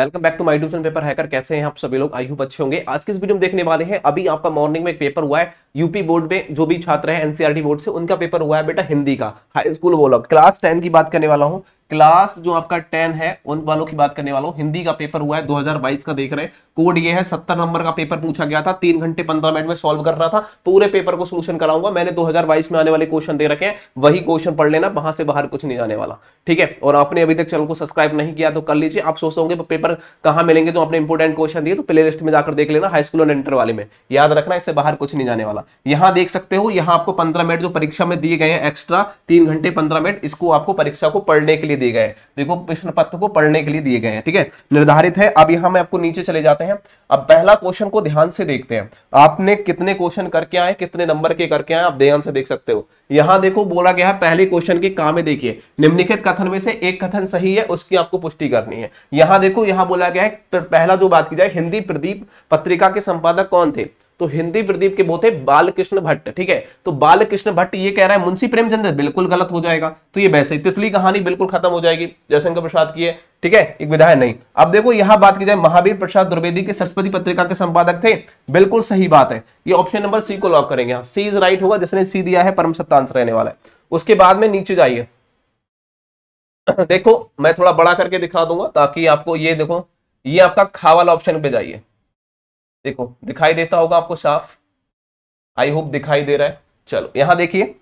Welcome back to my tuition paper hacker कैसे हैं आप सभी लोग आई होप अच्छे होंगे आज की इस वीडियो में देखने वाले हैं अभी आपका मॉर्निंग में एक पेपर हुआ है यूपी बोर्ड में जो भी छात्र है एनसीआरटी बोर्ड से उनका पेपर हुआ है बेटा हिंदी का हाई स्कूल बोलो क्लास टेन की बात करने वाला हूँ क्लास जो आपका टेन है उन वालों की बात करने वालों हिंदी का पेपर हुआ है 2022 का देख रहे हैं कोड ये है सत्तर नंबर का पेपर पूछा गया था तीन घंटे पंद्रह मिनट में सॉल्व रहा था पूरे पेपर को सोल्यूशन कराऊंगा मैंने 2022 में आने वाले क्वेश्चन दे रखे हैं वही क्वेश्चन पढ़ लेना वहां से बाहर कुछ नहीं आने वाला ठीक है और आपने अभी तक चैनल को सब्सक्राइब नहीं किया तो कर लीजिए आप सोचते होंगे पेपर कहां मिलेंगे तो आपने इंपोर्टेंट क्वेश्चन दिए तो प्ले लिस्ट में जाकर देख लेना हाई स्कूल और इंटर वाले में याद रखना इससे बाहर कुछ नहीं जाने वाला यहां देख सकते हो यहां आपको पंद्रह मिनट जो परीक्षा में दिए गए हैं एक्स्ट्रा तीन घंटे पंद्रह मिनट इसको आपको परीक्षा को पढ़ने के लिए दिए गए देखो प्रश्न पत्र को पढ़ने के लिए दिए गए हैं ठीक है निर्धारित है अब यहां मैं आपको नीचे चले जाते हैं अब पहला क्वेश्चन को ध्यान से देखते हैं आपने कितने क्वेश्चन करके आए कितने नंबर के करके आए आप ध्यान से देख सकते हो यहां देखो बोला गया है पहले क्वेश्चन के काम में देखिए निम्नलिखित कथन में से एक कथन सही है उसकी आपको पुष्टि करनी है यहां देखो यहां बोला गया है पहला जो बात की जाए हिंदी प्रदीप पत्रिका के संपादक कौन थे तो हिंदी प्रदीप के बोते बालकृष्ण भट्ट ठीक है तो बालकृष्ण भट्ट ये कह रहा है मुंशी प्रेमचंद बिल्कुल गलत हो जाएगा तो ये वैसे ही तितली कहानी बिल्कुल खत्म हो जाएगी जयशंकर प्रसाद की है ठीक है एक विधायक नहीं अब देखो यहां बात की जाए महावीर प्रसाद द्विवेदी के सरस्वती पत्रिका के संपादक थे बिल्कुल सही बात है ये ऑप्शन नंबर सी को लॉक करेंगे हाँ सी इज राइट होगा जिसने सी दिया है परम सत्ता आंसर रहने वाला है उसके बाद में नीचे जाइए देखो मैं थोड़ा बड़ा करके दिखा दूंगा ताकि आपको ये देखो ये आपका खावाला ऑप्शन पे जाइए देखो दिखाई देता होगा आपको साफ आई होप दिखाई दे रहा है चलो यहां देखिए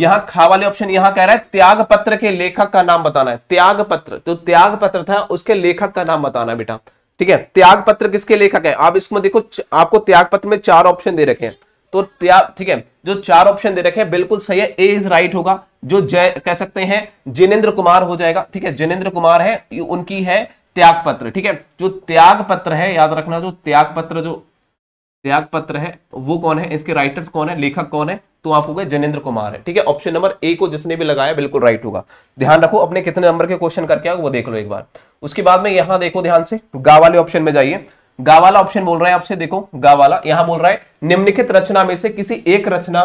यहां खा वाले ऑप्शन यहां कह रहा है त्याग पत्र के लेखक का नाम बताना है त्याग पत्र जो तो त्याग पत्र था उसके लेखक का नाम बताना बेटा ठीक है त्याग पत्र किसके लेखक है आप इसमें देखो आपको त्याग पत्र में चार ऑप्शन दे रखे हैं तो त्याग ठीक है जो चार ऑप्शन दे रखे हैं बिल्कुल सही है ए इज राइट होगा जो जय कह सकते हैं जिनेन्द्र कुमार हो जाएगा ठीक है जिनेन्द्र कुमार है उनकी है त्याग पत्र ठीक है जो त्याग पत्र है याद रखना जो त्याग पत्र जो त्याग पत्र है वो कौन है इसके राइटर्स कौन है लेखक कौन है तो आप हो गए जनेन्द्र कुमार है ठीक है ऑप्शन नंबर ए को जिसने भी लगाया बिल्कुल राइट होगा ध्यान रखो अपने कितने नंबर के क्वेश्चन करके आओ वो देख लो एक बार उसके बाद में यहां देखो ध्यान से गा वाले ऑप्शन में जाइए गा वाला ऑप्शन बोल रहा है आपसे देखो गा वाला यहां बोल रहा है निम्नलिखित रचना में से किसी एक रचना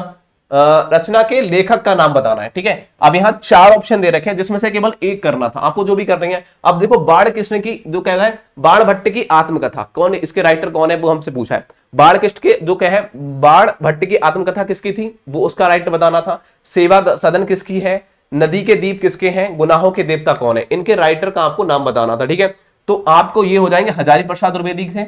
रचना के लेखक का नाम बताना है ठीक है अब यहाँ चार ऑप्शन दे रखे हैं जिसमें से केवल एक करना था आपको जो भी कर रहे हैं अब देखो बाढ़ कृष्ण की जो कह रहा है बाढ़ भट्ट की आत्मकथा कौन इसके राइटर कौन है वो हमसे पूछा है बाढ़ कृष्ण के जो कहे बाढ़ भट्ट की आत्मकथा किसकी थी वो उसका राइटर बताना था सेवा सदन किसकी है नदी के दीप किसके हैं गुनाहों के देवता कौन है इनके राइटर का आपको नाम बताना था ठीक है तो आपको ये हो जाएंगे हजारी प्रसाद द्विवेदी थे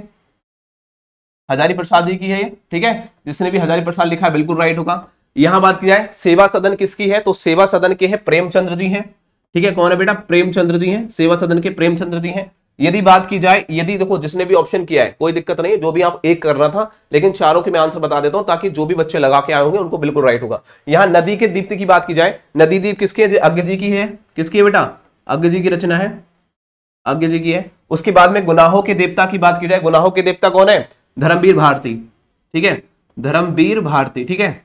हजारी प्रसाद जी की है ये ठीक है जिसने भी हजारी प्रसाद लिखा है बिल्कुल राइट होगा यहां बात की जाए सेवा सदन किसकी है तो सेवा सदन के हैं प्रेमचंद्र जी हैं ठीक है कौन है बेटा प्रेमचंद्र जी हैं सेवा सदन के प्रेमचंद्र जी हैं यदि बात की जाए यदि देखो जिसने भी ऑप्शन किया है कोई दिक्कत नहीं है जो भी आप एक कर रहा था लेकिन चारों के मैं आंसर बता देता हूं ताकि जो भी बच्चे लगा के आए होंगे उनको बिल्कुल राइट होगा यहाँ नदी के दीप्त की बात की जाए नदी दीप किसकी है अज्ञ जी की है किसकी है बेटा अज्ञ जी की रचना है अज्ञ जी की है उसके बाद में गुनाहों के देवता की बात की जाए गुनाहों के देवता कौन है धर्मवीर भारती ठीक है धर्मवीर भारती ठीक है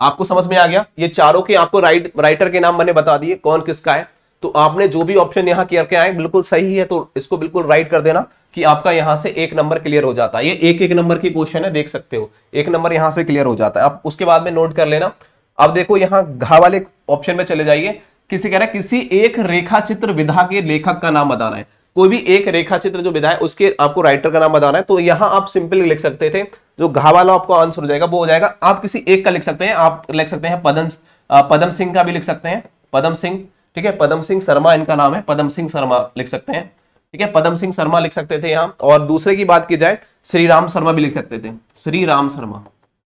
आपको समझ में आ गया ये चारों के आपको राइट राइटर के नाम मैंने बता दिए कौन किसका है तो आपने जो भी ऑप्शन यहां किया आए बिल्कुल सही है तो इसको बिल्कुल राइट कर देना कि आपका यहां से एक नंबर क्लियर हो जाता है ये एक एक नंबर की क्वेश्चन है देख सकते हो एक नंबर यहां से क्लियर हो जाता है आप उसके बाद में नोट कर लेना अब देखो यहां घा वाले ऑप्शन में चले जाइए किसी कह रहे है किसी एक रेखा चित्र विधा के लेखक का नाम बताना है कोई भी एक रेखा चित्र जो विधा है उसके आपको राइटर का नाम बताना है तो यहां आप सिंपल लिख सकते थे जो घा वाला आपका आंसर हो जाएगा वो हो जाएगा आप किसी एक का लिख सकते हैं आप लिख सकते हैं पदम पदम सिंह का भी लिख सकते हैं पदम सिंह ठीक है पदम सिंह शर्मा इनका नाम है पदम सिंह शर्मा लिख सकते हैं ठीक है पदम सिंह शर्मा लिख सकते थे यहाँ और दूसरे की बात की जाए श्री राम शर्मा भी लिख सकते थे श्री राम शर्मा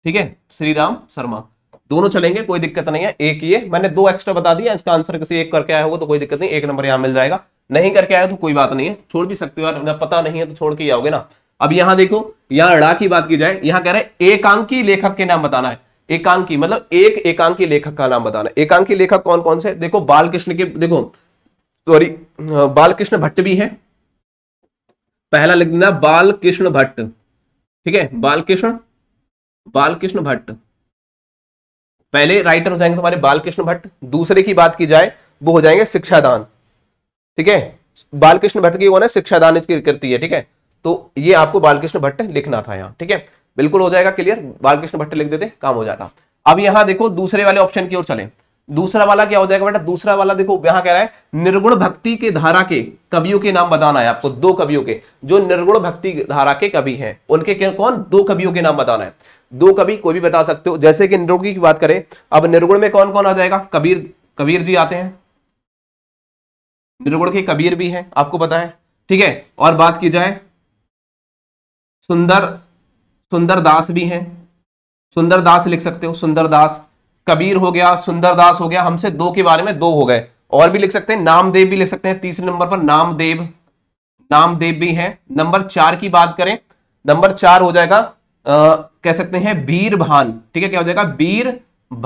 ठीक है श्री राम शर्मा दोनों चलेंगे कोई दिक्कत नहीं है एक ये मैंने दो एक्स्ट्रा बता दिया इसका आंसर किसी एक करके आया होगा तो कोई दिक्कत नहीं एक नंबर यहाँ मिल जाएगा नहीं करके आया तो कोई बात नहीं है छोड़ भी सकते हो यार पता नहीं है तो छोड़ के ही आओगे ना अब यहां देखो यहां ड़ा की बात की जाए यहां कह रहे हैं एकांकी लेखक के नाम बताना है एकांकी मतलब एक एकांकी लेखक का नाम बताना है एकांकी लेखक कौन कौन से देखो बालकृष्ण के देखो सॉरी बालकृष्ण भट्ट भी है पहला लिख देना बालकृष्ण भट्ट ठीक है बालकृष्ण बालकृष्ण भट्ट पहले राइटर हो जाएंगे तुम्हारे बालकृष्ण भट्ट दूसरे की बात की जाए वो हो जाएंगे शिक्षादान ठीक है बालकृष्ण भट्ट की कौन है शिक्षादान इसकी करती है ठीक है तो ये आपको बालकृष्ण भट्ट लिखना था यहाँ ठीक है बिल्कुल हो जाएगा क्लियर बालकृष्ण भट्ट लिख देते काम हो जाता अब यहां देखो दूसरे वाले ऑप्शन की ओर चले दूसरा वाला क्या हो जाएगा बेटा दूसरा वाला देखो यहां कह रहा है निर्गुण भक्ति के धारा के कवियों के नाम बताना है आपको दो कवियों के जो निर्गुण भक्ति धारा के कवि हैं उनके कौन दो कवियों के नाम बताना है दो कवि कोई भी बता सकते हो जैसे कि निर्गुण की बात करें अब निर्गुण में कौन कौन आ जाएगा कबीर कबीर जी आते हैं निर्गुण के कबीर भी हैं आपको पता है ठीक है और बात की जाए सुंदर सुंदर दास भी हैं सुंदर दास लिख सकते हो सुंदर दास कबीर हो गया सुंदर दास हो गया हमसे दो के बारे में दो हो गए और भी लिख सकते हैं नामदेव भी लिख सकते हैं तीसरे नंबर पर नामदेव नामदेव भी हैं नंबर चार की बात करें नंबर चार हो जाएगा आ, कह सकते हैं बीर भान ठीक है क्या हो जाएगा बीर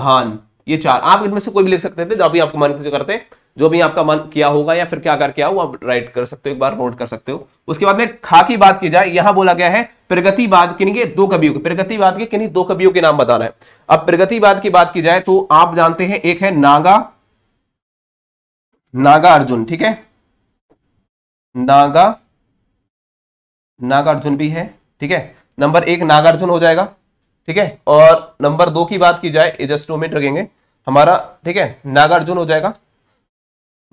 भान ये चार आप इनमें से कोई भी लिख सकते थे जब भी आपको मन करते हैं जो भी आपका मन किया होगा या फिर क्या करके आओ आप राइट कर सकते हो एक बार नोट कर सकते हो उसके बाद में खा की बात की जाए यहां बोला गया है प्रगतिवाद किन्हीं दो कवियों के प्रगतिवाद के किन दो कवियों के नाम बताना है अब प्रगतिवाद की बात की जाए तो आप जानते हैं एक है नागा नागा अर्जुन ठीक है नागा नागार्जुन भी है ठीक है नंबर एक नागार्जुन हो जाएगा ठीक है और नंबर दो की बात की जाए जस्ट रखेंगे हमारा ठीक है नागार्जुन हो जाएगा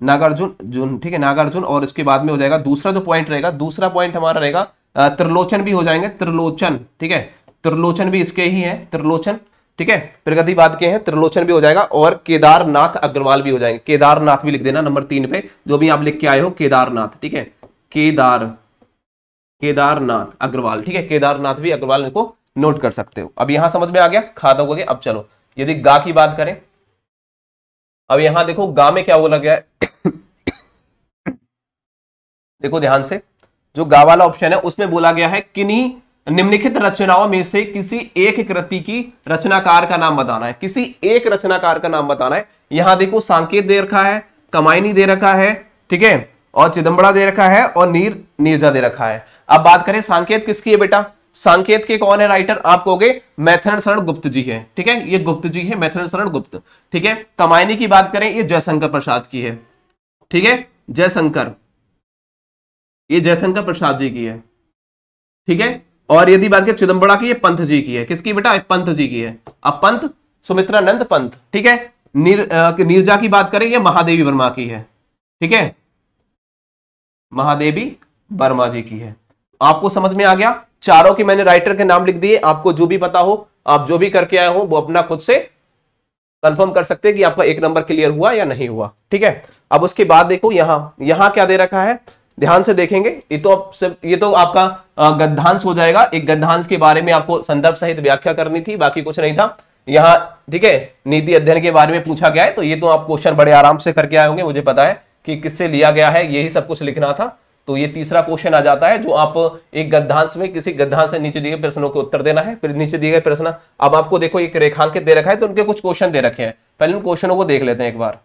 नागार्जुन जून ठीक है नागार्जुन और इसके बाद में हो जाएगा दूसरा जो पॉइंट रहेगा दूसरा पॉइंट हमारा रहेगा त्रिलोचन भी हो जाएंगे त्रिलोचन ठीक है त्रिलोचन भी इसके ही है त्रिलोचन ठीक है प्रगतिवाद के हैं त्रिलोचन भी हो जाएगा और केदारनाथ अग्रवाल भी हो जाएंगे केदारनाथ भी लिख देना नंबर तीन पे जो भी आप लिख के आए हो केदारनाथ ठीक है केदार केदारनाथ अग्रवाल ठीक है केदारनाथ भी अग्रवाल को नोट कर सकते हो अब यहां समझ में आ गया खादों को अब चलो यदि गा की बात करें अब यहां देखो गा में क्या बोला गया है देखो ध्यान से जो गा वाला ऑप्शन है उसमें बोला गया है किन्हीं निम्नलिखित रचनाओं में से किसी एक कृति की रचनाकार का नाम बताना है किसी एक रचनाकार का नाम बताना है यहां देखो सांकेत दे रखा है कमाइनी दे रखा है ठीक है और चिदंबरा दे रखा है और नीर नीरजा दे रखा है अब बात करें सांकेत किसकी है बेटा संकेत के कौन है राइटर आप कहोगे मैथन शरण गुप्त जी है ठीक है ये गुप्त जी है मैथन शरण गुप्त ठीक है कमायनी की बात करें ये जयशंकर प्रसाद की है ठीक है जयशंकर ये जयशंकर प्रसाद जी की है ठीक है और यदि बात करें चिदम्बरा की ये पंथ जी की है किसकी बेटा पंथ जी की है अब पंथ सुमित्रानंद पंथ ठीक है नीर, नीरजा की बात करें ये महादेवी वर्मा की है ठीक है महादेवी वर्मा जी की है आपको समझ में आ गया चारों के मैंने राइटर के नाम लिख दिए आपको जो भी पता हो आप जो भी करके आए हो वो अपना खुद से कंफर्म कर सकते हैं कि आपका एक नंबर क्लियर हुआ या नहीं हुआ ठीक है अब उसके बाद देखो यहाँ यहाँ क्या दे रखा है ध्यान से देखेंगे ये तो आप ये तो आपका गद्धांश हो जाएगा एक गद्धांश के बारे में आपको संदर्भ सहित व्याख्या करनी थी बाकी कुछ नहीं था यहाँ ठीक है नीति अध्ययन के बारे में पूछा गया है तो ये तो आप क्वेश्चन बड़े आराम से करके आए होंगे मुझे पता है कि किससे लिया गया है यही सब कुछ लिखना था तो ये तीसरा क्वेश्चन आ जाता है जो आप एक गद्धांश में किसी गद्धांश से नीचे दिए गए प्रश्नों को उत्तर देना है फिर नीचे दिए गए प्रश्न अब आपको देखो एक रेखांकित दे रखा है तो उनके कुछ क्वेश्चन दे रखे हैं पहले उन क्वेश्चनों को देख लेते हैं एक बार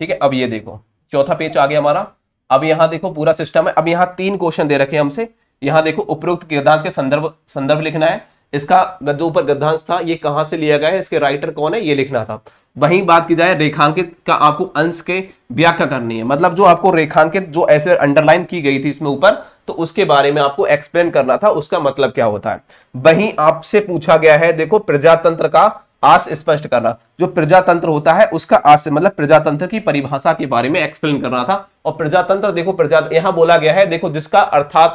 ठीक है अब ये देखो चौथा पेज आ गया हमारा अब यहां देखो पूरा सिस्टम है अब यहां तीन क्वेश्चन दे रखे हमसे यहां देखो उपयुक्त गद्धांश के संदर्भ संदर्भ लिखना है इसका जो ऊपर गद्यांश था ये कहां से लिया गया है इसके राइटर कौन है ये लिखना था वही बात की जाए रेखांकित का आपको अंश के व्याख्या करनी है मतलब जो आपको रेखांकित जो ऐसे अंडरलाइन की गई थी इसमें ऊपर तो उसके बारे में आपको एक्सप्लेन करना था उसका मतलब क्या होता है वही आपसे पूछा गया है देखो प्रजातंत्र का आस स्पष्ट करना जो प्रजातंत्र होता है उसका आस मतलब प्रजातंत्र की परिभाषा के बारे में एक्सप्लेन कर रहा था और प्रजातंत्र देखो प्रजा यहां बोला गया है देखो जिसका अर्थात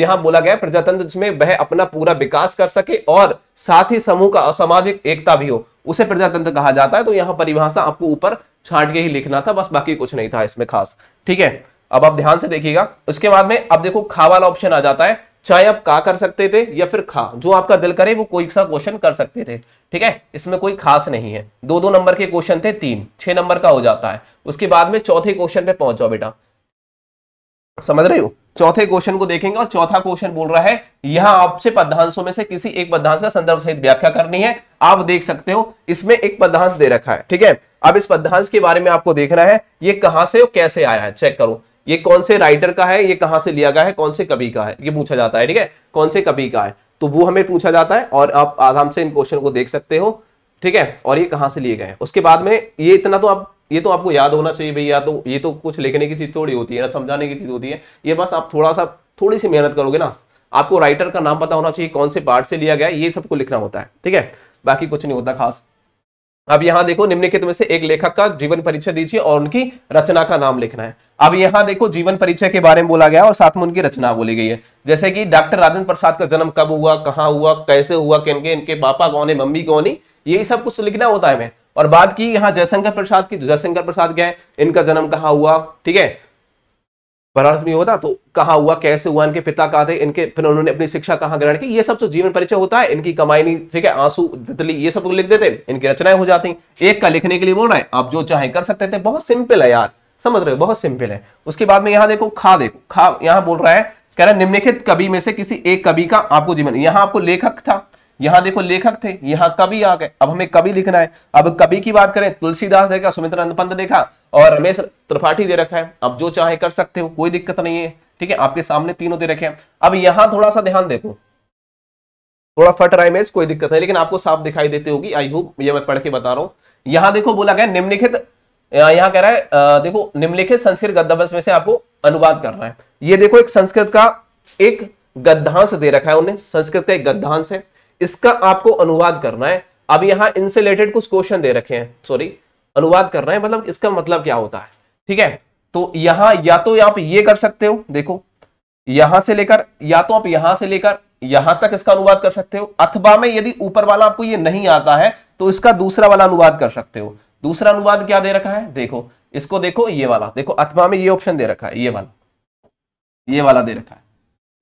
यहां बोला गया है प्रजातंत्र जिसमें वह अपना पूरा विकास कर सके और साथ ही समूह का असामाजिक एकता भी हो उसे प्रजातंत्र कहा जाता है तो यहां परिभाषा आपको ऊपर छाट के ही लिखना था बस बाकी कुछ नहीं था इसमें खास ठीक है अब आप ध्यान से देखिएगा उसके बाद में अब देखो खा वाला ऑप्शन आ जाता है चाहे आप का कर सकते थे या फिर खा जो आपका दिल करे वो कोई सा क्वेश्चन कर सकते थे ठीक है इसमें कोई खास नहीं है दो दो नंबर के क्वेश्चन थे तीन छह नंबर का हो जाता है उसके बाद में चौथे क्वेश्चन पे पहुंचो बेटा समझ रहे हो चौथे क्वेश्चन को देखेंगे और चौथा क्वेश्चन बोल रहा है यहां आपसे पद्धांशों में से किसी एक पद्धांश का संदर्भ सहित व्याख्या करनी है आप देख सकते हो इसमें एक पद्धांश दे रखा है ठीक है अब इस पद्धांश के बारे में आपको देखना है ये कहां से और कैसे आया है चेक करो ये कौन से राइटर का है ये कहां से लिया गया है कौन से कवि का है ये पूछा जाता है ठीक है कौन से कवि का है तो वो हमें पूछा जाता है और आप आराम से इन क्वेश्चन को देख सकते हो ठीक है और ये कहां से लिए गए हैं उसके बाद में ये इतना तो आप ये तो आपको याद होना चाहिए भैया तो ये तो कुछ लिखने की चीज थोड़ी होती है ना समझाने की चीज होती है ये बस आप थोड़ा सा थोड़ी सी मेहनत करोगे ना आपको राइटर का नाम पता होना चाहिए कौन से पार्ट से लिया गया ये सबको लिखना होता है ठीक है बाकी कुछ नहीं होता खास अब यहां देखो निम्नलिखित में से एक लेखक का जीवन परिचय दीजिए और उनकी रचना का नाम लिखना है अब यहां देखो जीवन परिचय के बारे में बोला गया और साथ में उनकी रचना बोली गई है जैसे कि डॉक्टर राजेंद्र प्रसाद का जन्म कब हुआ कहाँ हुआ कैसे हुआ किनके इनके पापा कौन है मम्मी कौन है यही सब कुछ लिखना होता है हमें और बात की यहाँ जयशंकर प्रसाद की जयशंकर प्रसाद क्या है इनका जन्म कहाँ हुआ ठीक है परार्थ में होता तो कहाँ हुआ कैसे हुआ इनके पिता कहा थे इनके फिर उन्होंने अपनी शिक्षा कहाँ ग्रहण की ये सब तो जीवन परिचय होता है इनकी कमाई ठीक है आंसू तितली ये सब लिख देते हैं इनकी रचनाएं हो जाती एक का लिखने के लिए बोल रहा है आप जो चाहे कर सकते थे बहुत सिंपल है यार समझ रहे हो बहुत सिंपल है उसके बाद में यहाँ देखो खा देखो खा यहाँ बोल रहा है कह रहा है निम्नलिखित कवि में से किसी एक कवि का आपको जीवन यहाँ आपको लेखक था यहां देखो लेखक थे यहां कवि आ गए अब हमें कवि लिखना है अब कवि की बात करें तुलसीदास देखा सुमित्र पंत देखा और रमेश त्रिपाठी दे रखा है अब जो चाहे कर सकते हो कोई दिक्कत नहीं है ठीक है आपके सामने तीनों दे रखे हैं अब यहां थोड़ा सा ध्यान देखो थोड़ा फट रहा है कोई दिक्कत है लेकिन आपको साफ दिखाई देती होगी आई होप ये मैं पढ़ के बता रहा हूं यहां देखो बोला गया निम्नलिखित यहाँ कह रहा है देखो निम्नलिखित संस्कृत गद्दावश में से आपको अनुवाद करना है ये देखो एक संस्कृत का एक गद्धांश दे रखा है उन्हें संस्कृत का एक गद्धांश है इसका आपको अनुवाद करना है अब यहां इनसे कुछ क्वेश्चन दे रखे हैं सॉरी अनुवाद करना है मतलब इसका मतलब क्या होता है ठीक है तो यहां या तो आप ये कर सकते हो देखो यहां से लेकर या तो आप यहां से लेकर यहां तक इसका अनुवाद कर सकते हो अथवा में यदि ऊपर वाला आपको ये नहीं आता है तो इसका दूसरा वाला अनुवाद कर सकते हो दूसरा अनुवाद क्या दे रखा है देखो इसको देखो ये वाला देखो अथवा में ये ऑप्शन दे रखा है ये वाला ये वाला दे रखा है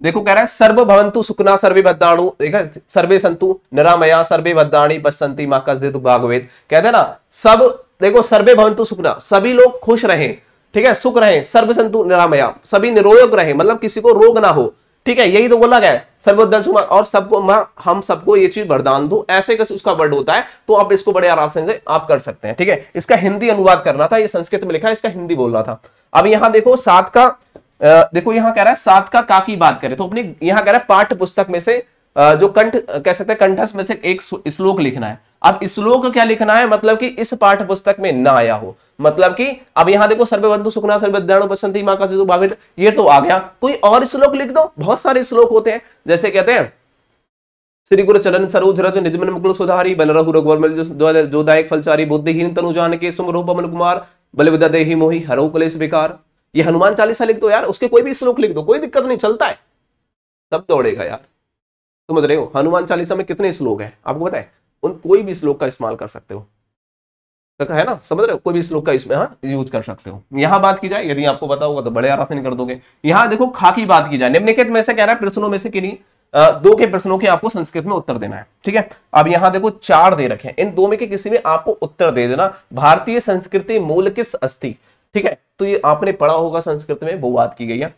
देखो कह रहा है सर्व भवंतु सुखना सर्वे बद्दाणु देखा सर्वे संतु निरामया सर्वे बद्दाणी बसंती माँ का भागवेद कहते ना सब देखो सर्वे भवंतु सुखना सभी लोग खुश रहे ठीक है सुख रहे सर्व संतु निरामया सभी निरोग रहे मतलब किसी को रोग ना हो ठीक है यही तो बोला गया है सर्वोदर्श और सबको माँ हम सबको ये चीज वरदान दो ऐसे कैसे उसका वर्ड होता है तो आप इसको बड़े आराम से आप कर सकते हैं ठीक है इसका हिंदी अनुवाद करना था ये संस्कृत में लिखा है इसका हिंदी बोलना था अब यहां देखो सात का देखो यहां कह रहा है सात का का की बात करें तो अपने यहां कह रहा है पाठ पुस्तक में से जो कंठ कह सकते हैं कंठस में से एक श्लोक लिखना है अब श्लोक क्या लिखना है मतलब कि इस पाठ पुस्तक में ना आया हो मतलब कि अब यहां देखो सर्वबंधु सुखना सर्वदारण बसंती माँ का भावित ये तो आ गया कोई और श्लोक लिख दो बहुत सारे श्लोक होते हैं जैसे कहते हैं श्री गुरु चरण सरोज रज निजमन मुकुल सुधारी बलरहु रघुवर मिल जोदायक फलचारी बुद्धिहीन तनु जान के सुमरो अमन कुमार बल विदा देही मोही हरो कलेश विकार ये हनुमान चालीसा लिख दो यार उसके कोई भी श्लोक लिख दो कोई दिक्कत नहीं चलता है सब दौड़ेगा यार समझ रहे हो हनुमान चालीसा में कितने श्लोक है आपको बताए उन कोई भी श्लोक का इस्तेमाल कर सकते हो तक है ना समझ रहे हो कोई भी श्लोक का इसमें हाँ यूज कर सकते हो यहाँ बात की जाए यदि आपको पता होगा तो बड़े आरासन कर दोगे यहाँ देखो खाकी बात की जाए निम्नलिखित में से कह रहा है प्रश्नों में से कि नहीं दो के प्रश्नों के आपको संस्कृत में उत्तर देना है ठीक है अब यहाँ देखो चार दे रखे हैं इन दो में के किसी में आपको उत्तर दे देना भारतीय संस्कृति मूल किस अस्थि ठीक है तो ये आपने पढ़ा होगा संस्कृत में वो बात की गई है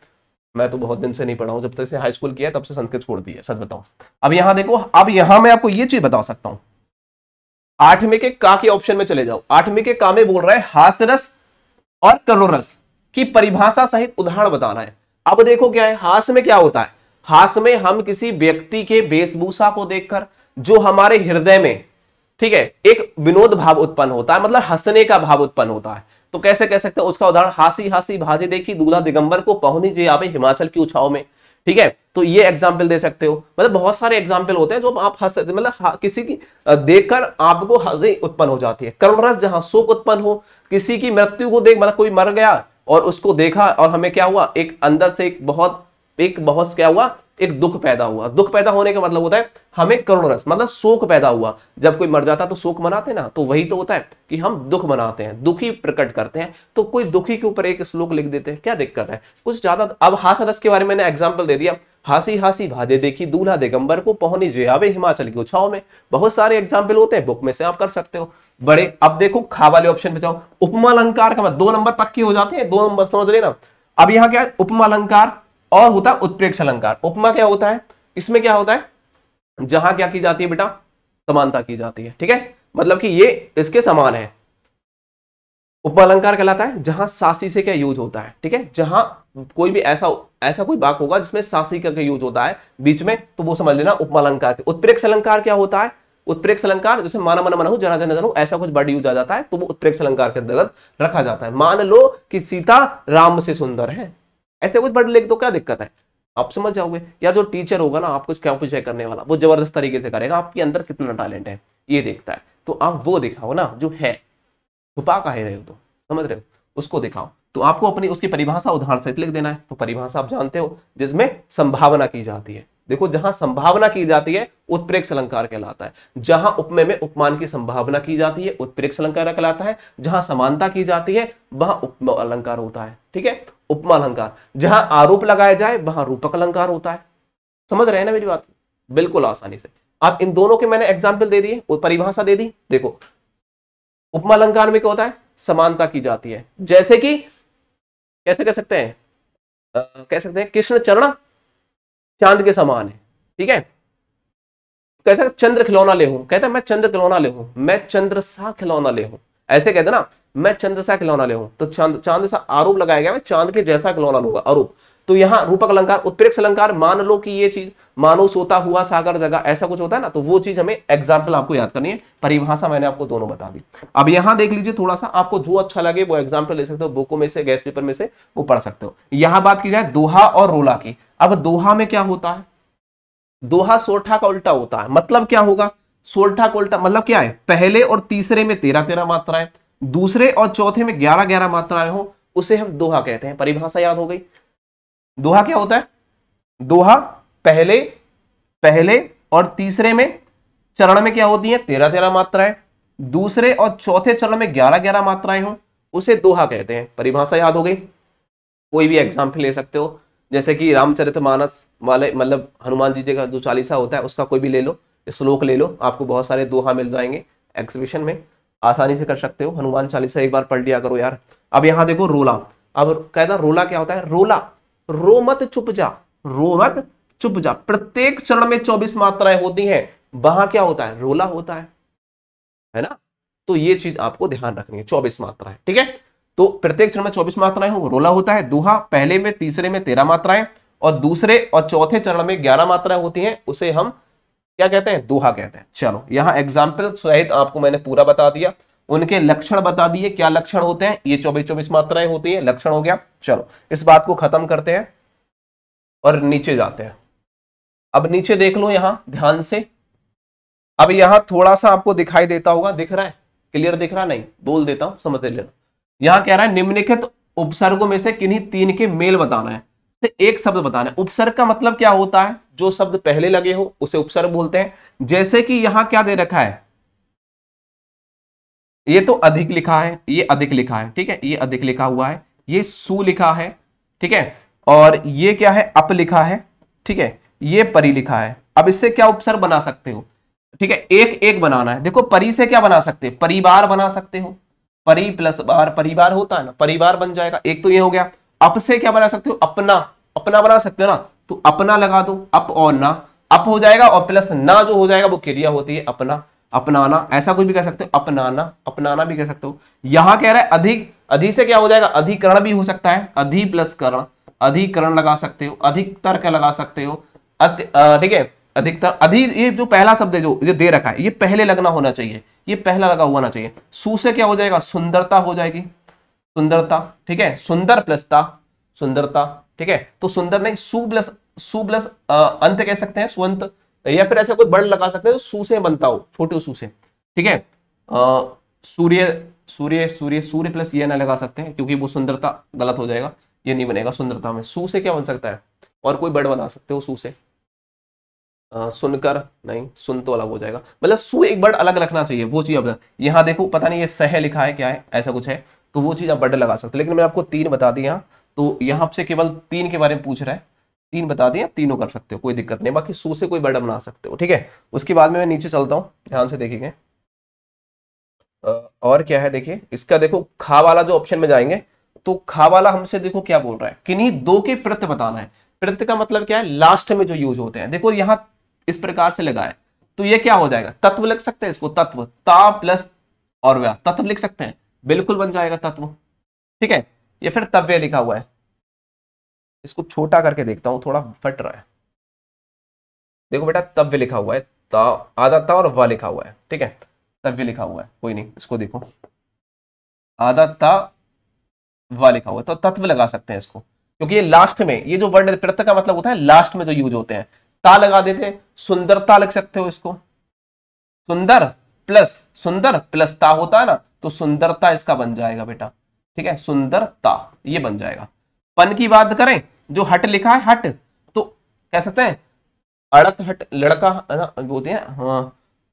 मैं तो बहुत दिन से नहीं पढ़ा हूं जब तक से हाई स्कूल किया तब से संस्कृत छोड़ दी है सच बताऊं अब यहां देखो अब यहां मैं आपको ये चीज बता सकता हूं आठवें के का के ऑप्शन में चले जाओ आठवें के का में बोल रहा है हास्यरस और करोरस की परिभाषा सहित उदाहरण बताना है अब देखो क्या है हास में क्या होता है हास में हम किसी व्यक्ति के वेशभूषा को देखकर जो हमारे हृदय में ठीक है एक विनोद भाव उत्पन्न होता है मतलब हंसने का भाव उत्पन्न होता है तो कैसे कह सकते हैं उसका उदाहरण हासी हासी भाजी देखी दूल्हा दिगंबर को पहुनी जी आप हिमाचल की उछाओ में ठीक है तो ये एग्जाम्पल दे सकते हो मतलब बहुत सारे एग्जाम्पल होते हैं जो आप हंस मतलब किसी की देखकर आपको हंसी उत्पन्न हो जाती है करुण रस जहां शोक उत्पन्न हो किसी की मृत्यु को देख मतलब कोई मर गया और उसको देखा और हमें क्या हुआ एक अंदर से एक बहुत एक बहुत क्या हुआ एक दुख पैदा हुआ दुख पैदा होने का मतलब होता है हमें करुण रस मतलब शोक पैदा हुआ जब कोई मर जाता तो शोक मनाते ना तो वही तो होता है कि हम दुख मनाते हैं दुखी प्रकट करते हैं तो कोई दुखी के ऊपर एक श्लोक लिख देते हैं क्या दिक्कत है कुछ ज्यादा अब हास्य रस के बारे में एग्जाम्पल दे दिया हासी हासी भादे देखी दूल्हा दिगंबर को पहुंची जियावे हिमाचल की उछाओ में बहुत सारे एग्जाम्पल होते हैं बुक में से आप कर सकते हो बड़े अब देखो खा वाले ऑप्शन में जाओ उपमा अलंकार का मतलब, दो नंबर पक्की हो जाते हैं दो नंबर समझ लेना अब यहाँ क्या है उपमा अलंकार और होता है उत्प्रेक्ष अलंकार उपमा क्या होता है इसमें क्या होता है जहां क्या की जाती है बेटा समानता की जाती है ठीक है मतलब कि ये इसके समान है उपमा अलंकार कहलाता है जहां सासी से क्या यूज होता है ठीक है जहां कोई भी ऐसा ऐसा कोई बाक होगा जिसमें सासी का यूज होता है बीच में तो वो समझ लेना उपमा अलंकार उत्प्रेक्ष अलंकार क्या होता है उत्प्रेक्ष अलंकार जैसे माना मन मन जना जना जनो ऐसा कुछ बड़ी यूज आ जाता है तो वो उत्प्रेक्ष अलंकार के अंतर्गत रखा जाता है मान लो कि सीता राम से सुंदर है ऐसे कुछ बड़े लिख दो तो क्या दिक्कत है आप समझ जाओगे या जो टीचर होगा ना आपको क्या पूछा करने वाला वो जबरदस्त तरीके से करेगा आपके अंदर कितना टैलेंट है ये देखता है तो आप वो दिखाओ ना जो है छुपा का है रहे हो तो समझ रहे हो उसको दिखाओ तो आपको अपनी उसकी परिभाषा उदाहरण सहित लिख देना है तो परिभाषा आप जानते हो जिसमें संभावना की जाती है देखो जहां संभावना की जाती है उत्प्रेक्ष अलंकार कहलाता है जहां उपमे में उपमान की संभावना की जाती है उत्प्रेक्ष अलंकार कहलाता है जहां समानता की जाती है वहां उप अलंकार होता है ठीक है उपमा अलंकार जहां आरोप लगाया जाए वहां रूपक अलंकार होता है समझ रहे हैं ना मेरी बात बिल्कुल आसानी से आप इन दोनों के मैंने एग्जाम्पल दे दिए परिभाषा दे दी देखो उपमा अलंकार में क्या होता है समानता की जाती है जैसे कि कैसे कह सकते हैं कह सकते हैं कृष्ण चरण चांद के समान है ठीक है कैसा चंद्र खिलौना ले हूं कहता है मैं चंद्र खिलौना ले हूं मैं चंद्र सा खिलौना ले हूं ऐसे कहते ना मैं चंद सा खिलौना ले हूं तो चंद चांद सा आरोप लगाया गया मैं चांद के जैसा खिलौना लूंगा आरोप तो यहाँ रूपक अलंकार उत्प्रेक्ष अलंकार मान लो कि ये चीज मानो सोता हुआ सागर जगह ऐसा कुछ होता है ना तो वो चीज हमें एग्जाम्पल आपको याद करनी है परिभाषा मैंने आपको दोनों बता दी अब यहां देख लीजिए थोड़ा सा आपको जो अच्छा लगे वो एग्जाम्पल ले सकते हो बुकों में से गैस पेपर में से वो पढ़ सकते हो यहां बात की जाए दोहा और रोला की अब दोहा में क्या होता है दोहा सोठा का उल्टा होता है मतलब क्या होगा सोल्ठा कोल्टा मतलब क्या है पहले और तीसरे में तेरह तेरह मात्राएं दूसरे और चौथे में ग्यारह ग्यारह मात्राएं हो उसे हम दोहा कहते हैं परिभाषा याद हो गई दोहा क्या होता है दोहा पहले पहले और तीसरे में चरण में क्या होती है तेरह तेरह मात्राएं दूसरे और चौथे चरण में ग्यारह ग्यारह मात्राएं हो उसे दोहा कहते हैं परिभाषा याद हो गई कोई भी एग्जाम्पल ले सकते हो जैसे कि मानस वाले मतलब हनुमान जी जी का जो चालीसा होता है उसका कोई भी ले लो श्लोक ले लो आपको बहुत सारे दोहा मिल जाएंगे एग्जीबिशन में आसानी से कर सकते हो हनुमान चालीसा एक बार पढ़ लिया करो यार अब यहाँ देखो रोला अब कहता रोला क्या होता है रोला रो मत चुप जा रो मत चुप जा प्रत्येक चरण में चौबीस मात्राएं होती हैं वहां क्या होता है रोला होता है है ना तो ये चीज आपको ध्यान रखनी है चौबीस है ठीक है तो प्रत्येक चरण में चौबीस मात्राएं हो रोला होता है दोहा पहले में तीसरे में तेरह मात्राएं और दूसरे और चौथे चरण में ग्यारह मात्राएं होती हैं उसे हम क्या कहते हैं दोहा कहते हैं चलो यहां एग्जाम्पल सहित आपको मैंने पूरा बता दिया उनके लक्षण बता दिए क्या लक्षण होते हैं ये चौबीस चौबीस मात्राएं होती है लक्षण हो गया चलो इस बात को खत्म करते हैं और नीचे जाते हैं अब नीचे देख लो यहां ध्यान से अब यहां थोड़ा सा आपको दिखाई देता होगा दिख रहा है क्लियर दिख रहा नहीं बोल देता हूं समझ लेना यहां कह रहा है निम्नलिखित उपसर्गों में से किन्हीं तीन के मेल बताना है एक शब्द बताना उपसर्ग का मतलब क्या होता है जो शब्द पहले लगे हो उसे उपसर्ग बोलते हैं जैसे कि यहां क्या दे रखा है ये तो अधिक लिखा है ये अधिक लिखा है ठीक है ये अधिक लिखा हुआ है ये सु लिखा है ठीक है और ये क्या है अप लिखा है ठीक है ये परी लिखा है अब इससे क्या उपसर्ग बना सकते हो ठीक है एक एक बनाना है देखो परी से क्या बना सकते हो परिवार बना सकते हो परी प्लस बार परिवार होता है ना परिवार बन जाएगा एक तो ये हो गया अप से क्या बना सकते हो अपना अपना बना सकते हो ना तो अपना लगा दो अप और ना अप हो जाएगा और प्लस ना जो हो जाएगा वो क्रिया होती है अपना अपनाना ऐसा कुछ भी कह सकते हो अपनाना अपनाना भी कह सकते हो यहां कह रहा है अधिक अधि से क्या हो जाएगा अधिकरण भी हो सकता है अधि प्लस करण अधिकरण लगा सकते हो अधिकतर क्या लगा सकते हो ठीक है अधिकतर अधि ये जो पहला शब्द है जो ये दे रखा है ये पहले लगना होना चाहिए ये पहला लगा हुआ होना चाहिए सू से क्या हो जाएगा सुंदरता हो जाएगी सुंदरता ठीक है सुंदर प्लस ता सुंदरता ठीक है तो सुंदर नहीं सु प्लस सु प्लस अंत कह सकते हैं सुअंत या फिर ऐसा कोई बर्ड लगा सकते हैं सु से बनता हो छोटे सु से ठीक है सूर्य सूर्य सूर्य सूर्य प्लस ये ना लगा सकते हैं क्योंकि वो सुंदरता गलत हो जाएगा ये नहीं बनेगा सुंदरता में सु से क्या बन सकता है और कोई बर्ड बना सकते हो सु से आ, सुनकर नहीं सुन तो अलग हो जाएगा मतलब सु एक बर्ड अलग रखना चाहिए वो चीज अब यहाँ देखो पता नहीं ये सह लिखा है क्या है ऐसा कुछ है तो वो चीज़ आप बर्ड लगा सकते हो लेकिन मैं आपको तीन बता दिया हाँ। तो यहाँ आपसे केवल तीन के बारे में पूछ रहा है तीन बता दिए आप तीनों कर सकते हो कोई दिक्कत नहीं बाकी सो से कोई बर्डर बना सकते हो ठीक है उसके बाद में मैं नीचे चलता हूँ ध्यान से देखेंगे और क्या है देखिए इसका देखो खा वाला जो ऑप्शन में जाएंगे तो खा वाला हमसे देखो क्या बोल रहा है किन्हीं दो के प्रत्य बताना है प्रत्य का मतलब क्या है लास्ट में जो यूज होते हैं देखो यहाँ इस प्रकार से लगाए तो ये क्या हो जाएगा तत्व लिख सकते हैं इसको तत्व ता प्लस और व्या तत्व लिख सकते हैं बिल्कुल बन जाएगा तत्व ठीक है ये फिर तव्य लिखा हुआ है इसको छोटा करके देखता हूं थोड़ा फट रहा है देखो बेटा तव्य लिखा हुआ है ता आधा ता और व लिखा हुआ है ठीक है तव्य लिखा हुआ है कोई नहीं इसको देखो आधा ता व लिखा हुआ है तो तत्व लगा सकते हैं इसको क्योंकि ये लास्ट में ये जो वर्ड प्रत्यय का मतलब होता है लास्ट में जो यूज होते हैं ता लगा देते सुंदरता लिख सकते हो इसको सुंदर प्लस सुंदर प्लस ता होता है ना तो सुंदरता इसका बन जाएगा बेटा ठीक है सुंदरता ये बन जाएगा पन की बात करें जो हट लिखा है हट तो कह सकते हैं अड़क हट लड़का बोलते हैं हाँ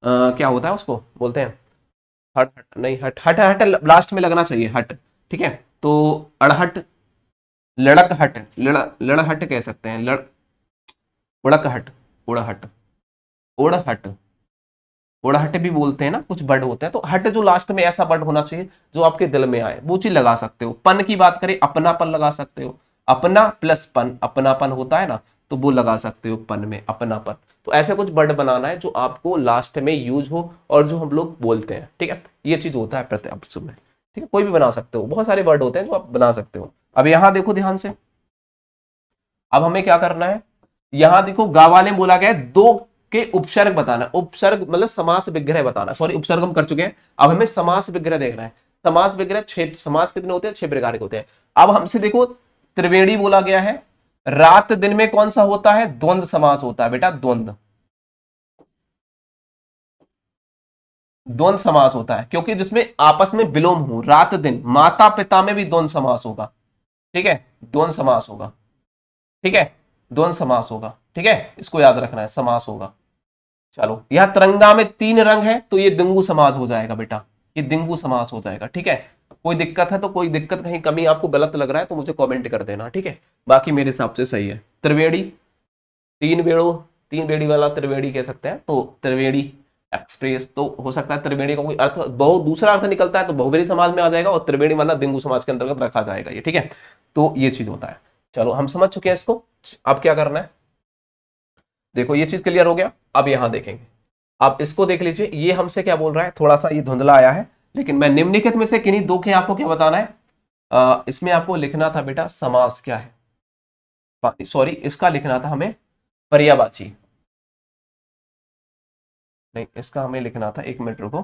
आ, क्या होता है उसको बोलते हैं हट हट नहीं हट हट हट, लास्ट में लगना चाहिए हट ठीक है तो अड़हट लड़क हट लड़ लड़हट कह सकते हैं लड़ उड़क हट उड़हट उड़हट उड़हट भी बोलते हैं ना कुछ बर्ड होते हैं तो हट जो लास्ट में ऐसा बर्ड होना चाहिए जो आपके दिल में आए वो चीज लगा सकते हो पन की बात करें अपनापन लगा सकते हो अपना प्लस पन अपनापन होता है ना तो वो लगा सकते हो पन में अपनापन तो ऐसे कुछ वर्ड बनाना है जो आपको लास्ट में यूज हो और जो हम लोग बोलते हैं ठीक है ये चीज होता है प्रत्यय में ठीक है कोई भी बना सकते हो बहुत सारे वर्ड होते हैं जो आप बना सकते हो अब यहां देखो ध्यान से अब हमें क्या करना है यहां देखो गावाले बोला गया है दो के उपसर्ग बताना उपसर्ग मतलब समास विग्रह बताना सॉरी उपसर्ग हम कर चुके हैं अब हमें समास विग्रह देखना है समास विग्रह छह समास कितने होते हैं छह प्रकार के होते हैं अब हमसे देखो त्रिवेणी बोला गया है रात दिन में कौन सा होता है द्वंद समास होता है बेटा द्वंद द्वंद समास होता है क्योंकि जिसमें आपस में विलोम हो रात दिन माता पिता में भी द्वंद समास होगा ठीक है द्वंद समास होगा ठीक है द्वंद समास होगा ठीक है इसको याद रखना है समास होगा चलो यह तिरंगा में तीन रंग है तो ये दिंगू समाज हो जाएगा बेटा ये दिंगू समास हो जाएगा ठीक है कोई दिक्कत है तो कोई दिक्कत कहीं कमी आपको गलत लग रहा है तो मुझे कमेंट कर देना ठीक है बाकी मेरे हिसाब से सही है त्रिवेणी तीन बेड़ो तीन बेड़ी वाला त्रिवेणी कह सकते हैं तो त्रिवेणी एक्सप्रेस तो हो सकता है त्रिवेणी का कोई अर्थ बहुत दूसरा अर्थ निकलता है तो बहुबेड़ी समाज में आ जाएगा और त्रिवेणी वाला दिंगू समाज के अंतर्गत रखा जाएगा ये ठीक है तो ये चीज होता है चलो हम समझ चुके हैं इसको अब क्या करना है देखो ये चीज क्लियर हो गया अब यहां देखेंगे आप इसको देख लीजिए ये हमसे क्या बोल रहा है थोड़ा सा ये धुंधला आया है लेकिन मैं निम्नलिखित में से किन्हीं दो के आपको क्या बताना है आ, इसमें आपको लिखना था बेटा समास क्या है सॉरी इसका लिखना था हमें पर्यावाची नहीं इसका हमें लिखना था एक मिनट रुको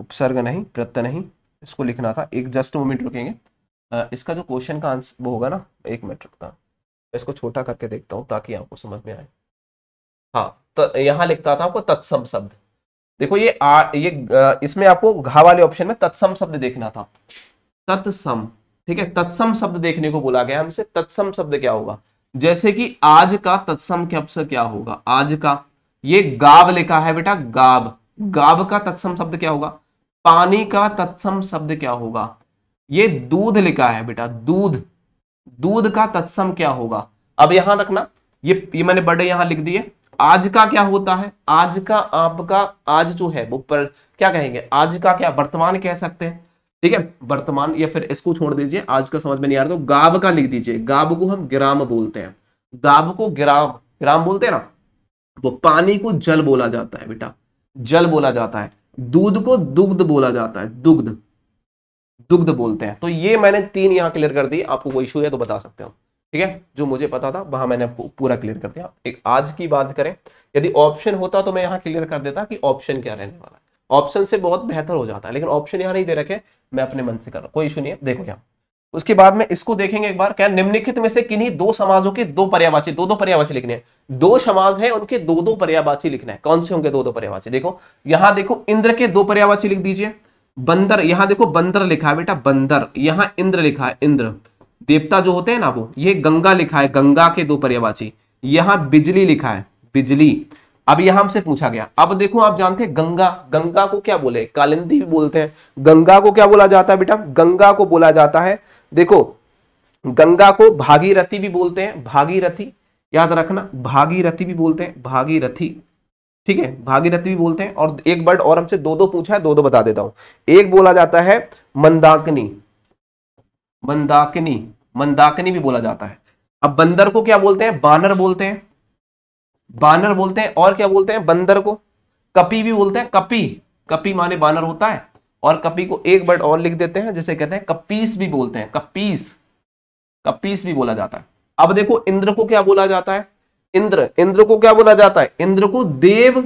उपसर्ग नहीं प्रत्यय नहीं इसको लिखना था एक जस्ट मोमेंट रुकेंगे आ, इसका जो क्वेश्चन का आंसर वो होगा ना एक मिनट रुकता इसको छोटा करके देखता हूँ ताकि आपको समझ में आए हाँ तो यहां लिखता था आपको तत्सम शब्द देखो ये आ, ये इसमें आपको घा वाले ऑप्शन में तत्सम शब्द देखना था तत्सम ठीक है तत्सम शब्द देखने को बोला गया हमसे तत्सम शब्द क्या होगा जैसे कि आज का तत्सम शब्द क्या होगा आज का ये गाब लिखा है बेटा गाब गाब का तत्सम शब्द क्या होगा पानी का तत्सम शब्द क्या होगा ये दूध लिखा है बेटा दूध दूध का तत्सम क्या होगा अब यहां रखना ये ये मैंने बड़े यहां लिख दिए आज का क्या होता है आज का आपका आज जो है वो पर क्या कहेंगे आज का क्या वर्तमान कह सकते हैं ठीक है वर्तमान या फिर इसको छोड़ दीजिए आज का समझ में नहीं आ रहा तो गाव का लिख दीजिए गाव को हम ग्राम बोलते हैं गाव को ग्राम ग्राम बोलते हैं ना वो पानी को जल बोला जाता है बेटा जल बोला जाता है दूध को दुग्ध बोला जाता है दुग्ध दुग्ध बोलते हैं तो ये मैंने तीन यहां क्लियर कर दी आपको कोई इशू है तो बता सकते हो ठीक है जो मुझे पता था वहां मैंने आपको पूरा क्लियर कर दिया एक आज की बात करें यदि ऑप्शन होता तो मैं यहाँ क्लियर कर देता कि ऑप्शन क्या रहने वाला है ऑप्शन से बहुत बेहतर हो जाता है लेकिन ऑप्शन यहाँ नहीं दे रखे मैं अपने मन से कर रहा कोई इशू नहीं है देखो क्या उसके बाद में इसको देखेंगे एक बार क्या निम्नलिखित में से किन्हीं दो समाजों के दो पर्यावाची दो दो पर्यावाची लिखने हैं दो समाज हैं उनके दो दो पर्यावाची लिखना है कौन से होंगे दो दो पर्यावाची देखो यहां देखो इंद्र के दो पर्यावाची लिख दीजिए बंदर यहां देखो बंदर लिखा है बेटा बंदर यहां इंद्र लिखा है इंद्र देवता जो होते हैं ना वो ये गंगा लिखा है गंगा के दो पर्यावाची यहां बिजली लिखा है बिजली अब यहां हमसे पूछा गया अब देखो आप जानते हैं गंगा गंगा को क्या बोले कालिंदी भी बोलते हैं गंगा को क्या बोला जाता है बेटा गंगा को बोला जाता है देखो गंगा को भागीरथी भी बोलते हैं भागीरथी याद रखना भागीरथी भी बोलते हैं भागीरथी ठीक है भागीरथी भी बोलते हैं और एक वर्ड और हमसे दो दो पूछा है दो दो बता देता हूं एक बोला जाता है मंदाकिनी मंदाकिनी मंदाकिनी भी बोला जाता है अब बंदर को क्या बोलते हैं बानर बोलते हैं बानर बोलते हैं और क्या बोलते हैं बंदर को कपी भी बोलते हैं कपी कपी माने बानर होता है और कपी को एक वर्ड और लिख देते हैं जैसे कहते हैं कपीस भी बोलते हैं कपीस कपीस भी बोला जाता है अब देखो इंद्र को क्या बोला जाता है इंद्र इंद्र को क्या बोला जाता है इंद्र को देव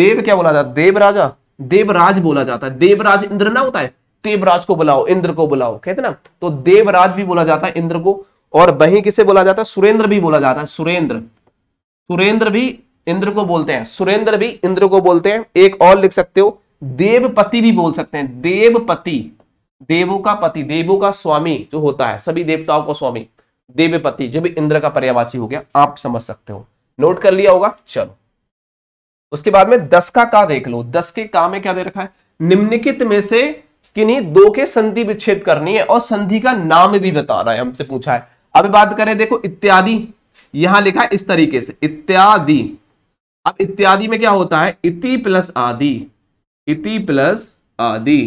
देव क्या बोला जाता है देव राजा देवराज बोला जाता है देवराज इंद्र ना होता है देवराज को बुलाओ इंद्र को बुलाओ कहते ना तो देवराज भी बोला जाता है इंद्र को और वही किसे बोला जाता है सुरेंद्र भी बोला जाता है सुरेंद्र सुरेंद्र भी इंद्र को बोलते हैं सुरेंद्र भी इंद्र को बोलते हैं एक और लिख सकते हो देवपति भी बोल सकते हैं देवपति देवों का पति देवों का स्वामी जो होता है सभी देवताओं का स्वामी देवपति जो भी इंद्र का पर्यावाची हो गया आप समझ सकते हो नोट कर लिया होगा चलो उसके बाद में दस का का देख लो दस के का में क्या दे रखा है निम्नलिखित में से नहीं दो के संधि विच्छेद करनी है और संधि का नाम भी बता रहा है हमसे पूछा है अब बात करें देखो इत्यादि यहां लिखा है इस तरीके से इत्यादि अब इत्यादि में क्या होता है इति प्लस आदि इति प्लस आदि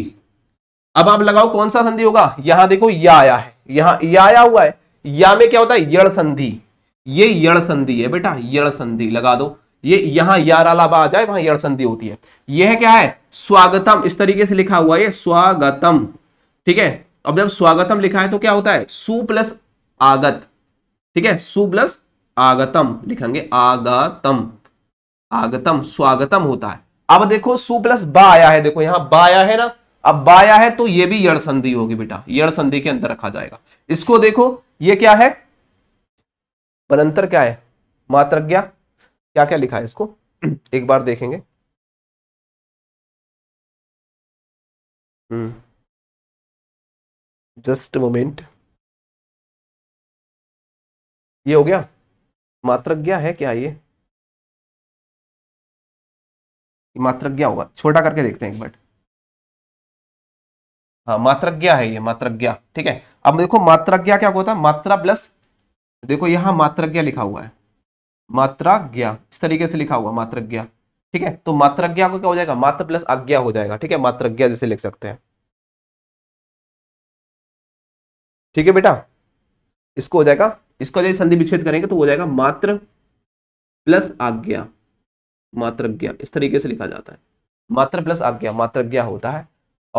अब आप लगाओ कौन सा संधि होगा यहां देखो या आया है यहां या आया हुआ है या में क्या होता है यड़ संधि ये यड़ संधि है बेटा यड़ संधि लगा दो ये यहां यार आ जाए वहां यड़ संधि होती है यह क्या है स्वागतम इस तरीके से लिखा हुआ है स्वागतम ठीक है अब जब स्वागतम लिखा है तो क्या होता है सु प्लस आगत ठीक है सु प्लस आगतम लिखेंगे आगतम आगतम स्वागतम होता है अब देखो सु प्लस बा आया है देखो यहां बा आया है ना अब बा आया है तो ये भी यण संधि होगी बेटा यण संधि के अंदर रखा जाएगा इसको देखो ये क्या है परंतर क्या है मातृज्ञा क्या क्या लिखा है इसको एक बार देखेंगे जस्ट hmm. मोमेंट ये हो गया मात्रज्ञा है क्या ये मात्रज्ञा होगा छोटा करके देखते हैं एक बार हाँ मात्रज्ञा है ये मात्रज्ञा ठीक है अब देखो मात्रज्ञा क्या होता है मात्रा प्लस देखो यहां मात्रज्ञा लिखा हुआ है मात्राज्ञा इस तरीके से लिखा हुआ मात्रज्ञा ठीक है तो मात्रज्ञा को क्या हो जाएगा मात्र प्लस आज्ञा हो जाएगा ठीक है मात्रज्ञा जैसे लिख सकते हैं ठीक है बेटा इसको हो जाएगा इसको जैसे संधि विच्छेद करेंगे तो हो जाएगा मात्र प्लस आज्ञा मात्र इस तरीके से लिखा जाता है मात्र प्लस आज्ञा मात्रज्ञा होता है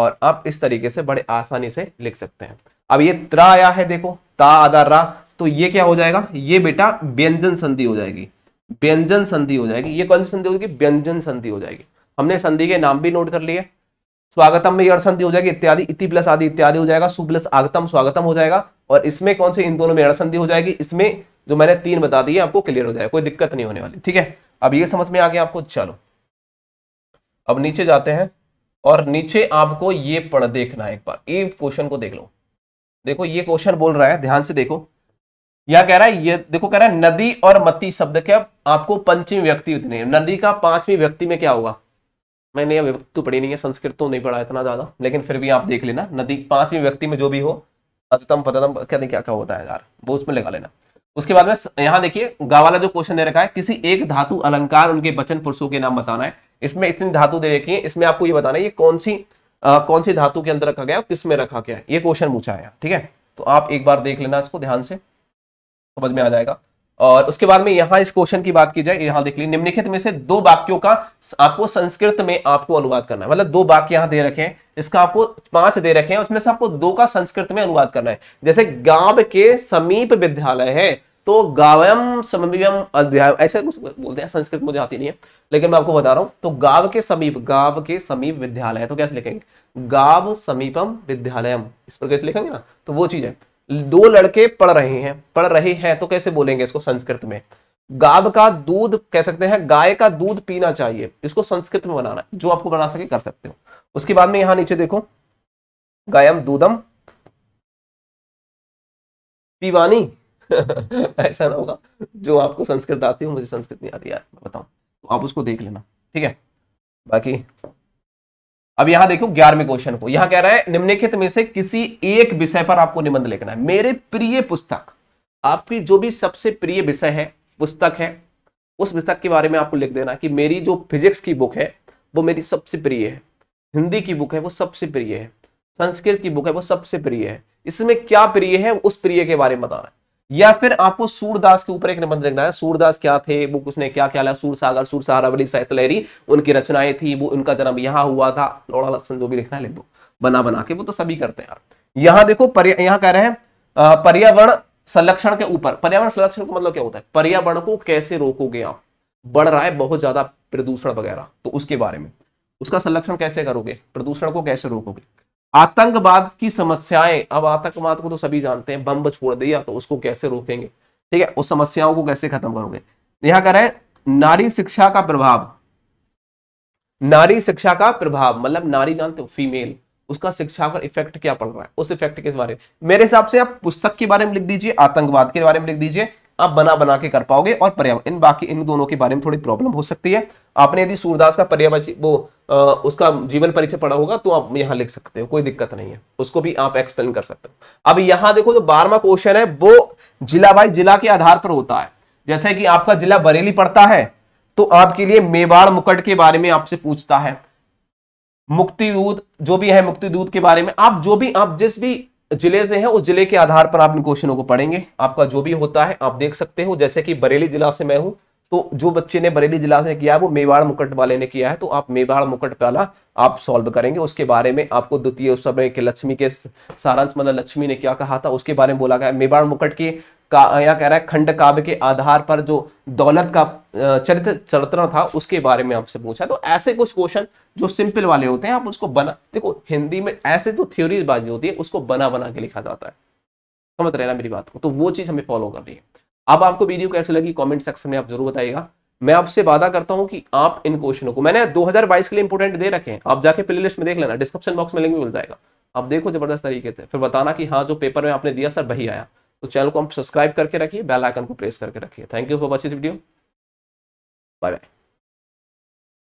और आप इस तरीके से बड़े आसानी से लिख सकते हैं अब ये त्रा आया है देखो ता आधा रा तो ये क्या हो जाएगा ये बेटा व्यंजन संधि हो जाएगी व्यंजन संधि हो जाएगी ये कौन सी संधि होगी व्यंजन संधि हो जाएगी हमने संधि के नाम भी नोट कर लिए स्वागतम में यड़ संधि हो जाएगी इत्यादि इति प्लस आदि इत्यादि हो जाएगा सु प्लस आगतम स्वागतम हो जाएगा और इसमें कौन से इन दोनों में यड़ संधि हो जाएगी इसमें जो मैंने तीन बता दिए आपको क्लियर हो जाएगा कोई दिक्कत नहीं होने वाली ठीक है अब ये समझ में आ गया आपको चलो अब नीचे जाते हैं और नीचे आपको ये पढ़ देखना है एक बार ये क्वेश्चन को देख लो देखो ये क्वेश्चन बोल रहा है ध्यान से देखो या कह रहा है ये देखो कह रहा है नदी और मती शब्द के आपको पंचमी व्यक्ति उतने नदी का पांचवी व्यक्ति में क्या होगा मैंने ये तो पढ़ी नहीं है संस्कृत तो नहीं पढ़ा इतना ज्यादा लेकिन फिर भी आप देख लेना नदी पांचवी व्यक्ति में जो भी हो अधिकतम पदतम कहते क्या क्या होता है यार वो उसमें लगा लेना उसके बाद में यहाँ देखिए गा वाला जो क्वेश्चन दे रखा है किसी एक धातु अलंकार उनके वचन पुरुषों के नाम बताना है इसमें इतनी धातु दे रखी है इसमें आपको ये बताना है ये कौन सी आ, कौन सी धातु के अंदर रखा गया और रखा गया ये क्वेश्चन पूछा है ठीक है तो आप एक बार देख लेना इसको ध्यान से समझ में आ जाएगा और उसके बाद में यहां इस क्वेश्चन की बात की जाए यहां देख लीजिए निम्नलिखित में से दो वाक्यों का आपको संस्कृत में आपको अनुवाद करना है मतलब दो वाक्य यहां दे रखे हैं इसका आपको पांच दे रखे हैं उसमें से आपको दो का संस्कृत में अनुवाद करना है जैसे गांव के समीप विद्यालय है तो गावयम समीपम अध्याय ऐसे कुछ बोलते हैं संस्कृत मुझे आती नहीं है लेकिन मैं आपको बता रहा हूं तो गाव के समीप गाव के समीप विद्यालय तो कैसे लिखेंगे गाव समीपम विद्यालयम इस पर कैसे लिखेंगे ना तो वो चीज है दो लड़के पढ़ रहे हैं पढ़ रहे हैं तो कैसे बोलेंगे इसको संस्कृत में गाब का दूध कह सकते हैं गाय का दूध पीना चाहिए इसको संस्कृत में बनाना जो आपको बना सके कर सकते हो उसके बाद में यहां नीचे देखो गायम दूधम पीवानी ऐसा ना होगा जो आपको संस्कृत आती हो मुझे संस्कृत नहीं आती यार बताऊं तो आप उसको देख लेना ठीक है बाकी अब यहां देखो ग्यारहवें क्वेश्चन को यहां कह रहा है निम्नलिखित में से किसी एक विषय पर आपको निबंध लिखना है मेरे प्रिय पुस्तक आपकी जो भी सबसे प्रिय विषय है पुस्तक है उस पुस्तक के बारे में आपको लिख देना कि मेरी जो फिजिक्स की बुक है वो मेरी सबसे प्रिय है हिंदी की बुक है वो सबसे प्रिय है संस्कृत की बुक है वो सबसे प्रिय है इसमें क्या प्रिय है उस प्रिय के बारे में बताना है या फिर आपको सूरदास के ऊपर एक निबंध लिखना है सूरदास क्या थे वो उसने क्या क्या लिया सूर सागर सूर सहारावली साहित्य लहरी उनकी रचनाएं थी वो उनका जन्म यहां हुआ था लोड़ा लक्षण जो भी लिखना है लिख दो बना बना के वो तो सभी करते हैं यार यहां देखो यहां कह रहे हैं पर्यावरण संरक्षण के ऊपर पर्यावरण संरक्षण का मतलब क्या होता है पर्यावरण को कैसे रोकोगे आप बढ़ रहा है बहुत ज्यादा प्रदूषण वगैरह तो उसके बारे में उसका संरक्षण कैसे करोगे प्रदूषण को कैसे रोकोगे आतंकवाद की समस्याएं अब आतंकवाद को तो सभी जानते हैं बम छोड़ दिया तो उसको कैसे रोकेंगे ठीक है उस समस्याओं को कैसे खत्म करोगे यहां कह रहे हैं नारी शिक्षा का प्रभाव नारी शिक्षा का प्रभाव मतलब नारी जानते हो फीमेल उसका शिक्षा पर इफेक्ट क्या पड़ रहा है उस इफेक्ट के बारे में मेरे हिसाब से आप पुस्तक के बारे में लिख दीजिए आतंकवाद के बारे में लिख दीजिए आप बना बना के कर पाओगे और पर्यावरण इन बाकी इन दोनों के बारे में थोड़ी प्रॉब्लम हो सकती है आपने यदि सूरदास का पर्यावरण वो आ, उसका जीवन परिचय पढ़ा होगा तो आप यहाँ लिख सकते हो कोई दिक्कत नहीं है उसको भी आप एक्सप्लेन कर सकते हो अब यहाँ देखो जो बारहवा क्वेश्चन है वो जिला बाई जिला के आधार पर होता है जैसे कि आपका जिला बरेली पड़ता है तो आपके लिए मेवाड़ मुकट के बारे में आपसे पूछता है मुक्ति दूत जो भी है मुक्ति दूत के बारे में आप जो भी आप जिस भी जिले से है उस जिले के आधार पर आप इन क्वेश्चनों को पढ़ेंगे आपका जो भी होता है आप देख सकते हो जैसे कि बरेली जिला से मैं हूं तो जो बच्चे ने बरेली जिला से किया है वो मेवाड़ मुकट वाले ने किया है तो आप मेवाड़ मुकट वाला आप सॉल्व करेंगे उसके बारे में आपको द्वितीय उत्सव में के लक्ष्मी के सारांश मतलब लक्ष्मी ने क्या कहा था उसके बारे में बोला गया मेवाड़ मुकट के का यह कह रहा है खंड काव्य के आधार पर जो दौलत का चरित्र चरित्र था उसके बारे में आपसे पूछा तो ऐसे कुछ क्वेश्चन जो सिंपल वाले होते हैं आप उसको बना देखो हिंदी में ऐसे जो थ्योरी बाजी होती है उसको बना बना के लिखा जाता है समझ रहे ना मेरी बात को तो वो चीज हमें फॉलो कर रही है अब आपको वीडियो कैसे लगी कमेंट सेक्शन में आप जरूर बताइएगा मैं आपसे वादा करता हूं कि आप इन क्वेश्चनों को मैंने 2022 के लिए इंपोर्टेंट दे रखे हैं आप जाके प्ले लिस्ट में देख लेना डिस्क्रिप्शन बॉक्स में लिंक मिल जाएगा आप देखो जबरदस्त तरीके से फिर बताना कि हाँ जो पेपर में आपने दिया सर वही आया तो चैनल को आप सब्सक्राइब करके रखिए बेल आइकन को प्रेस करके रखिए thank you for watching video bye bye